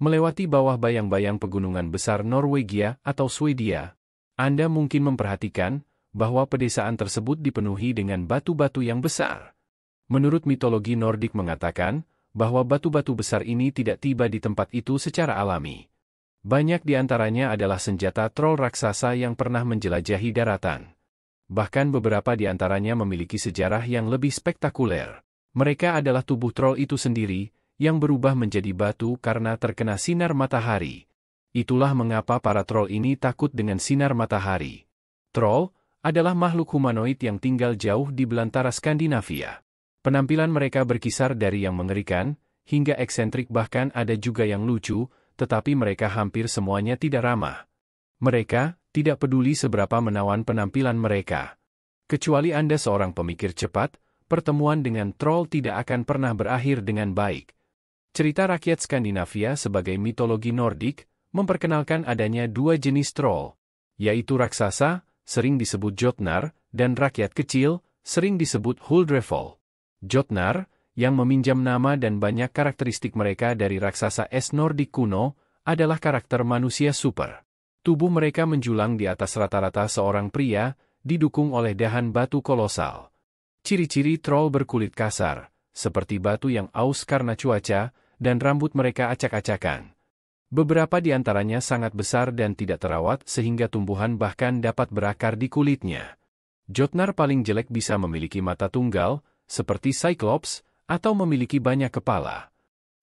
Melewati bawah bayang-bayang pegunungan besar Norwegia atau Swedia, Anda mungkin memperhatikan bahwa pedesaan tersebut dipenuhi dengan batu-batu yang besar. Menurut mitologi Nordik mengatakan bahwa batu-batu besar ini tidak tiba di tempat itu secara alami. Banyak di antaranya adalah senjata troll raksasa yang pernah menjelajahi daratan. Bahkan beberapa di antaranya memiliki sejarah yang lebih spektakuler. Mereka adalah tubuh troll itu sendiri, yang berubah menjadi batu karena terkena sinar matahari. Itulah mengapa para troll ini takut dengan sinar matahari. Troll adalah makhluk humanoid yang tinggal jauh di belantara Skandinavia. Penampilan mereka berkisar dari yang mengerikan, hingga eksentrik bahkan ada juga yang lucu, tetapi mereka hampir semuanya tidak ramah. Mereka tidak peduli seberapa menawan penampilan mereka. Kecuali Anda seorang pemikir cepat, pertemuan dengan troll tidak akan pernah berakhir dengan baik. Cerita rakyat Skandinavia sebagai mitologi Nordik memperkenalkan adanya dua jenis troll, yaitu raksasa, sering disebut Jotnar, dan rakyat kecil, sering disebut Huldrefol. Jotnar, yang meminjam nama dan banyak karakteristik mereka dari raksasa es Nordik kuno, adalah karakter manusia super. Tubuh mereka menjulang di atas rata-rata seorang pria, didukung oleh dahan batu kolosal. Ciri-ciri troll berkulit kasar, seperti batu yang aus karena cuaca, dan rambut mereka acak-acakan. Beberapa di antaranya sangat besar dan tidak terawat sehingga tumbuhan bahkan dapat berakar di kulitnya. Jotnar paling jelek bisa memiliki mata tunggal, seperti Cyclops, atau memiliki banyak kepala.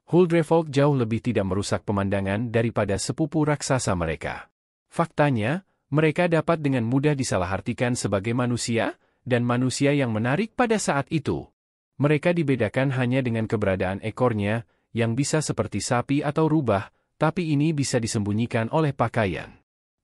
Huldrefolk jauh lebih tidak merusak pemandangan daripada sepupu raksasa mereka. Faktanya, mereka dapat dengan mudah disalahartikan sebagai manusia, dan manusia yang menarik pada saat itu. Mereka dibedakan hanya dengan keberadaan ekornya, yang bisa seperti sapi atau rubah, tapi ini bisa disembunyikan oleh pakaian.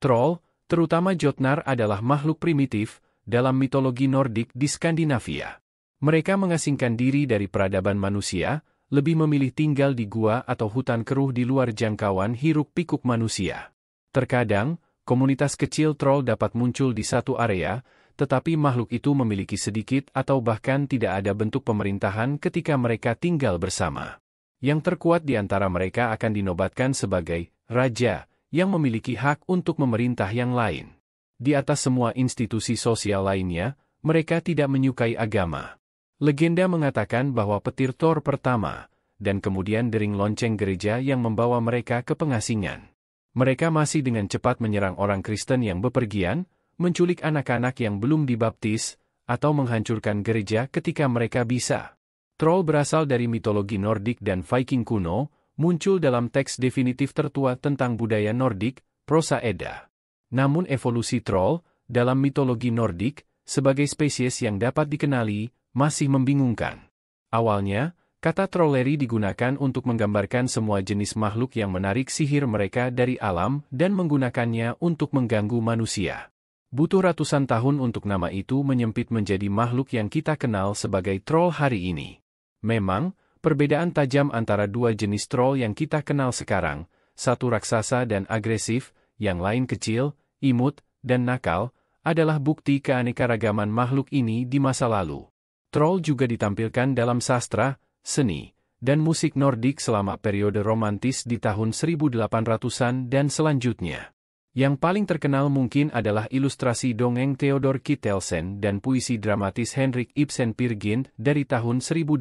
Troll, terutama Jotnar adalah makhluk primitif, dalam mitologi Nordik di Skandinavia. Mereka mengasingkan diri dari peradaban manusia, lebih memilih tinggal di gua atau hutan keruh di luar jangkauan hiruk-pikuk manusia. Terkadang, komunitas kecil troll dapat muncul di satu area, tetapi makhluk itu memiliki sedikit atau bahkan tidak ada bentuk pemerintahan ketika mereka tinggal bersama. Yang terkuat di antara mereka akan dinobatkan sebagai raja yang memiliki hak untuk memerintah yang lain. Di atas semua institusi sosial lainnya, mereka tidak menyukai agama. Legenda mengatakan bahwa petir Thor pertama, dan kemudian dering lonceng gereja yang membawa mereka ke pengasingan. Mereka masih dengan cepat menyerang orang Kristen yang bepergian, menculik anak-anak yang belum dibaptis, atau menghancurkan gereja ketika mereka bisa. Troll berasal dari mitologi Nordik dan Viking kuno, muncul dalam teks definitif tertua tentang budaya Nordik, Prosa Edda. Namun evolusi troll, dalam mitologi Nordik, sebagai spesies yang dapat dikenali, masih membingungkan. Awalnya, kata trolleri digunakan untuk menggambarkan semua jenis makhluk yang menarik sihir mereka dari alam dan menggunakannya untuk mengganggu manusia. Butuh ratusan tahun untuk nama itu menyempit menjadi makhluk yang kita kenal sebagai troll hari ini. Memang, perbedaan tajam antara dua jenis troll yang kita kenal sekarang, satu raksasa dan agresif, yang lain kecil, imut, dan nakal, adalah bukti keanekaragaman makhluk ini di masa lalu. Troll juga ditampilkan dalam sastra, seni, dan musik Nordik selama periode romantis di tahun 1800-an dan selanjutnya. Yang paling terkenal mungkin adalah ilustrasi dongeng Theodor Kittelsen dan puisi dramatis Henrik Ibsen Pirgind dari tahun 1867.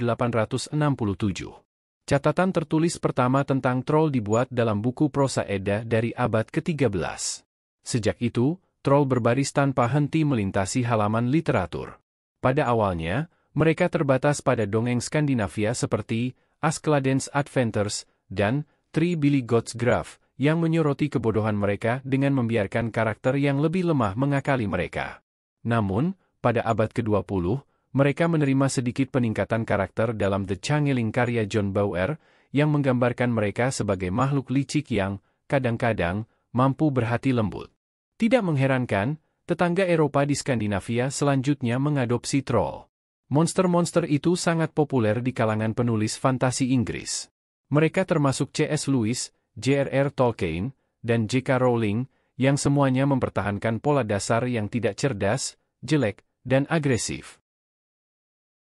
Catatan tertulis pertama tentang troll dibuat dalam buku prosa Edda dari abad ke-13. Sejak itu, troll berbaris tanpa henti melintasi halaman literatur. Pada awalnya, mereka terbatas pada dongeng Skandinavia seperti Askeladdens Adventures dan Three Billy Gods Graf, yang menyoroti kebodohan mereka dengan membiarkan karakter yang lebih lemah mengakali mereka. Namun, pada abad ke-20, mereka menerima sedikit peningkatan karakter dalam The Changeling karya John Bauer, yang menggambarkan mereka sebagai makhluk licik yang, kadang-kadang, mampu berhati lembut. Tidak mengherankan, tetangga Eropa di Skandinavia selanjutnya mengadopsi troll. Monster-monster itu sangat populer di kalangan penulis fantasi Inggris. Mereka termasuk C.S. Lewis, J.R.R. Tolkien, dan J.K. Rowling, yang semuanya mempertahankan pola dasar yang tidak cerdas, jelek, dan agresif.